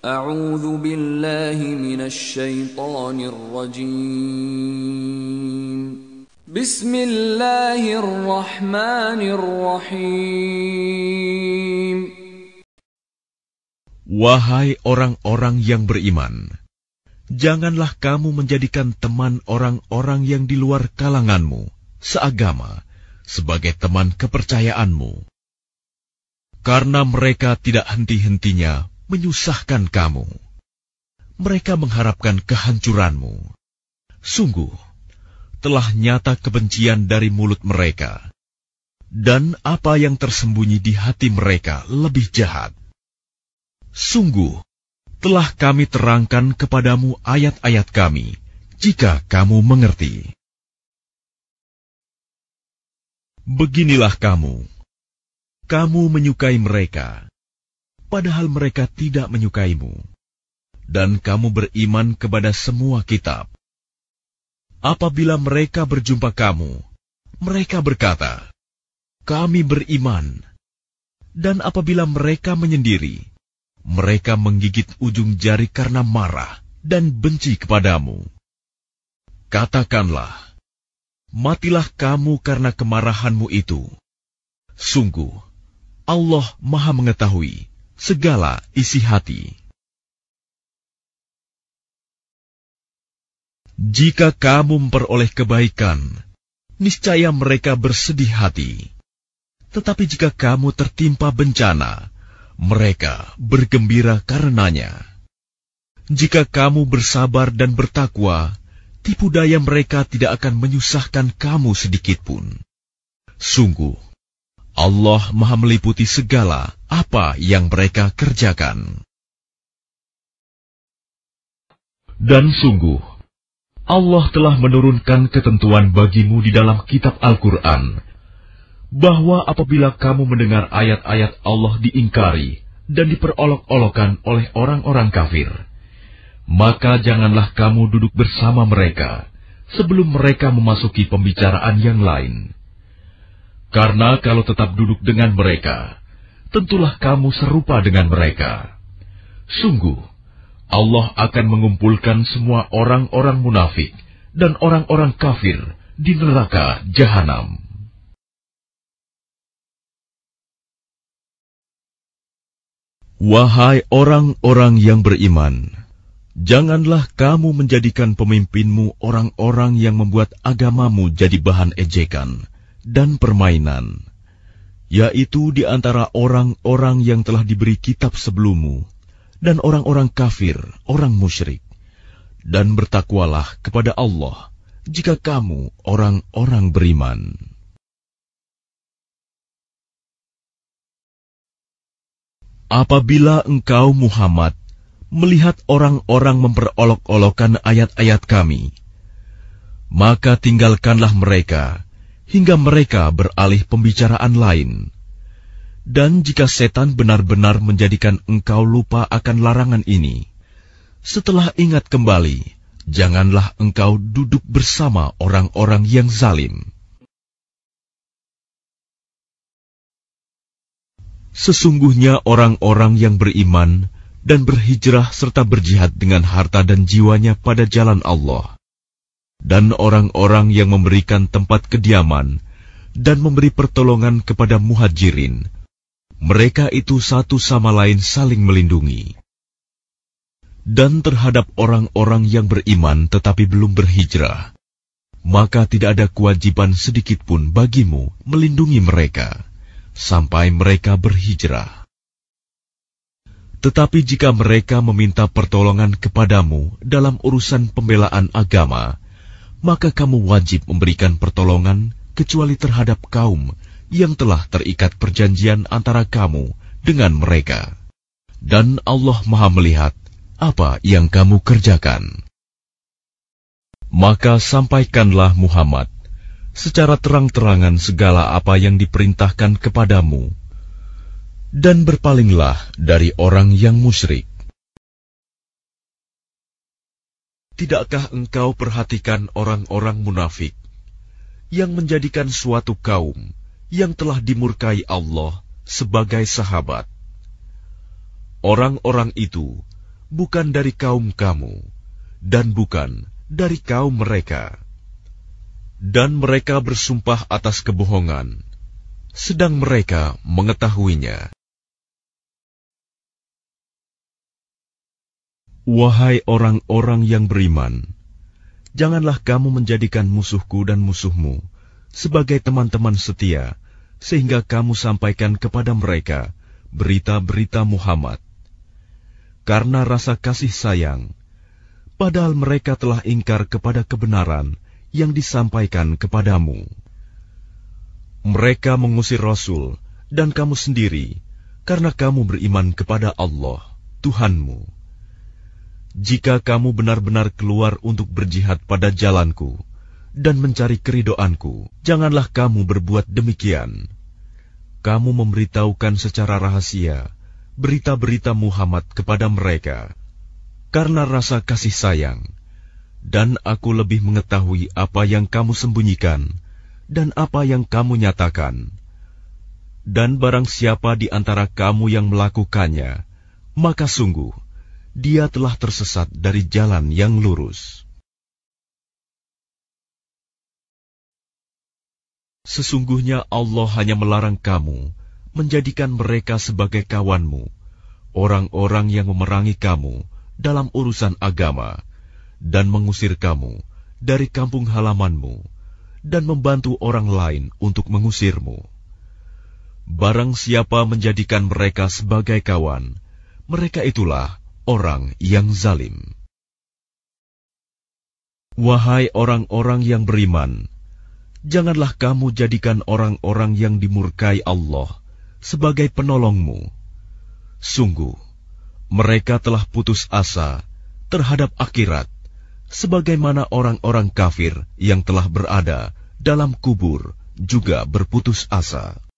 أعوذ بالله من الشيطان الرجيم بسم الله الرحمن الرحيم Wahai orang-orang yang beriman, janganlah kamu menjadikan teman orang-orang yang di luar kalanganmu, seagama, sebagai teman kepercayaanmu. Karena mereka tidak henti-hentinya menyusahkan kamu. Mereka mengharapkan kehancuranmu. Sungguh, telah nyata kebencian dari mulut mereka, dan apa yang tersembunyi di hati mereka lebih jahat. Sungguh, telah kami terangkan kepadamu ayat-ayat kami, jika kamu mengerti. Beginilah kamu. Kamu menyukai mereka padahal mereka tidak menyukaimu, dan kamu beriman kepada semua kitab. Apabila mereka berjumpa kamu, mereka berkata, "Kami beriman." Dan apabila mereka menyendiri, mereka menggigit ujung jari karena marah dan benci kepadamu. Katakanlah, "Matilah kamu karena kemarahanmu itu." Sungguh, Allah Maha Mengetahui segala isi hati. Jika kamu memperoleh kebaikan, niscaya mereka bersedih hati. Tetapi jika kamu tertimpa bencana, mereka bergembira karenanya. Jika kamu bersabar dan bertakwa, tipu daya mereka tidak akan menyusahkan kamu sedikitpun. Sungguh, Allah Maha Meliputi segala apa yang mereka kerjakan. Dan sungguh, Allah telah menurunkan ketentuan bagimu di dalam kitab Al-Quran, bahwa apabila kamu mendengar ayat-ayat Allah diingkari dan diperolok-olokan oleh orang-orang kafir, maka janganlah kamu duduk bersama mereka sebelum mereka memasuki pembicaraan yang lain. Karena kalau tetap duduk dengan mereka, tentulah kamu serupa dengan mereka. Sungguh, Allah akan mengumpulkan semua orang-orang munafik dan orang-orang kafir di neraka jahanam. Wahai orang-orang yang beriman, janganlah kamu menjadikan pemimpinmu orang-orang yang membuat agamamu jadi bahan ejekan dan permainan yaitu di antara orang-orang yang telah diberi kitab sebelummu, dan orang-orang kafir, orang musyrik. Dan bertakwalah kepada Allah jika kamu orang-orang beriman. Apabila engkau Muhammad melihat orang-orang memperolok-olokkan ayat-ayat kami, maka tinggalkanlah mereka, hingga mereka beralih pembicaraan lain. Dan jika setan benar-benar menjadikan engkau lupa akan larangan ini, setelah ingat kembali, janganlah engkau duduk bersama orang-orang yang zalim. Sesungguhnya orang-orang yang beriman dan berhijrah serta berjihad dengan harta dan jiwanya pada jalan Allah, dan orang-orang yang memberikan tempat kediaman dan memberi pertolongan kepada muhajirin. Mereka itu satu sama lain saling melindungi. Dan terhadap orang-orang yang beriman tetapi belum berhijrah, maka tidak ada kewajiban sedikitpun bagimu melindungi mereka sampai mereka berhijrah. Tetapi jika mereka meminta pertolongan kepadamu dalam urusan pembelaan agama, maka kamu wajib memberikan pertolongan kecuali terhadap kaum yang telah terikat perjanjian antara kamu dengan mereka. Dan Allah Maha Melihat apa yang kamu kerjakan. Maka sampaikanlah Muhammad secara terang-terangan segala apa yang diperintahkan kepadamu, dan berpalinglah dari orang yang musyrik Tidakkah engkau perhatikan orang-orang munafik yang menjadikan suatu kaum yang telah dimurkai Allah sebagai sahabat? Orang-orang itu bukan dari kaum kamu dan bukan dari kaum mereka, dan mereka bersumpah atas kebohongan, sedang mereka mengetahuinya. Wahai orang-orang yang beriman, janganlah kamu menjadikan musuhku dan musuhmu sebagai teman-teman setia, sehingga kamu sampaikan kepada mereka berita-berita Muhammad. Karena rasa kasih sayang, padahal mereka telah ingkar kepada kebenaran yang disampaikan kepadamu. Mereka mengusir Rasul dan kamu sendiri, karena kamu beriman kepada Allah, Tuhanmu jika kamu benar-benar keluar untuk berjihad pada jalanku dan mencari keridoanku, janganlah kamu berbuat demikian. Kamu memberitahukan secara rahasia berita-berita Muhammad kepada mereka karena rasa kasih sayang, dan aku lebih mengetahui apa yang kamu sembunyikan dan apa yang kamu nyatakan. Dan barang siapa di antara kamu yang melakukannya, maka sungguh dia telah tersesat dari jalan yang lurus. Sesungguhnya Allah hanya melarang kamu menjadikan mereka sebagai kawanmu, orang-orang yang memerangi kamu dalam urusan agama, dan mengusir kamu dari kampung halamanmu, dan membantu orang lain untuk mengusirmu. Barang siapa menjadikan mereka sebagai kawan, mereka itulah orang yang zalim. Wahai orang-orang yang beriman, janganlah kamu jadikan orang-orang yang dimurkai Allah sebagai penolongmu. Sungguh, mereka telah putus asa terhadap akhirat, sebagaimana orang-orang kafir yang telah berada dalam kubur juga berputus asa.